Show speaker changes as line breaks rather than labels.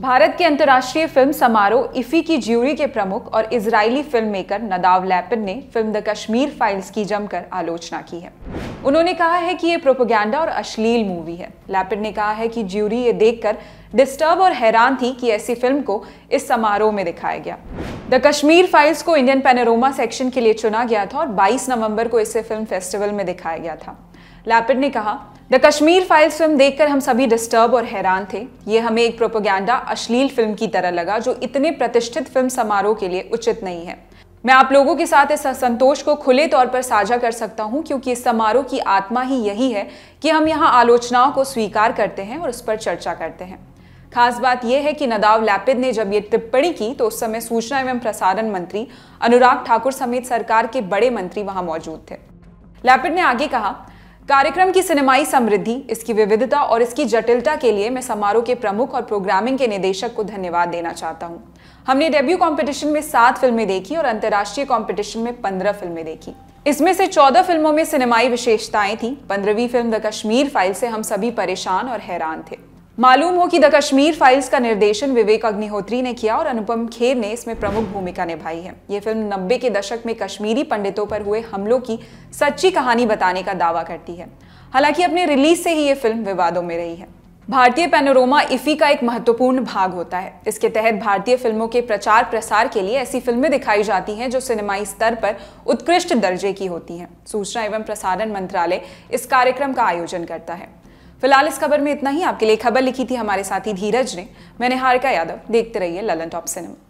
भारत के अंतर्राष्ट्रीय फिल्म समारोह इफ़ी की ज्यूरी के प्रमुख और Israeli film maker Nadav Lapid ने फिल्म द कश्मीर फाइल्स की जमकर आलोचना की है उन्होंने कहा है कि ये प्रोपोगंडा और अश्लील मूवी है लैपिन ने कहा है कि ज्यूरी ये देखकर डिस्टर्ब और हैरान थी कि ऐसी फिल्म को इस समारोह में दिखाया गया द कश्मीर फाइल्स को इंडियन पैनोरोमा सेक्शन के लिए चुना गया था और 22 नवंबर को इसे फिल्म फेस्टिवल में दिखाया गया था लैपिड ने कहा द कश्मीर फाइल्स फिल्म देखकर हम सभी डिस्टर्ब और हैरान थे ये हमें एक प्रोपोगंडा अश्लील फिल्म की तरह लगा जो इतने प्रतिष्ठित फिल्म समारोह के लिए उचित नहीं है मैं आप लोगों के साथ इस संतोष को खुले तौर पर साझा कर सकता हूं क्योंकि इस समारोह की आत्मा ही यही है कि हम यहाँ आलोचनाओं को स्वीकार करते हैं और उस पर चर्चा करते हैं खास बात यह है कि नदाव लैपिद ने जब ये टिप्पणी की तो उस समय सूचना एवं प्रसारण मंत्री अनुराग ठाकुर समेत सरकार के बड़े मंत्री वहां मौजूद थे लैपिड ने आगे कहा कार्यक्रम की सिनेमाई समृद्धि इसकी विविधता और इसकी जटिलता के लिए मैं समारोह के प्रमुख और प्रोग्रामिंग के निदेशक को धन्यवाद देना चाहता हूँ हमने डेब्यू कंपटीशन में सात फिल्में देखी और अंतर्राष्ट्रीय कंपटीशन में पंद्रह फिल्में देखी इसमें से चौदह फिल्मों में सिनेमाई विशेषताएं थी पंद्रहवीं फिल्म द कश्मीर फाइल से हम सभी परेशान और हैरान थे मालूम हो कि द कश्मीर फाइल्स का निर्देशन विवेक अग्निहोत्री ने किया और अनुपम खेर ने इसमें प्रमुख भूमिका निभाई है ये फिल्म नब्बे के दशक में कश्मीरी पंडितों पर हुए हमलों की सच्ची कहानी बताने का दावा करती है हालांकि अपने रिलीज से ही ये फिल्म विवादों में रही है भारतीय पेनोरोमा इफ़ी का एक महत्वपूर्ण भाग होता है इसके तहत भारतीय फिल्मों के प्रचार प्रसार के लिए ऐसी फिल्में दिखाई जाती हैं जो सिनेमाई स्तर पर उत्कृष्ट दर्जे की होती हैं सूचना एवं प्रसारण मंत्रालय इस कार्यक्रम का आयोजन करता है फिलहाल इस खबर में इतना ही आपके लिए खबर लिखी थी हमारे साथी धीरज ने मैंने हारिका यादव देखते रहिए ललन टॉप सिनेमा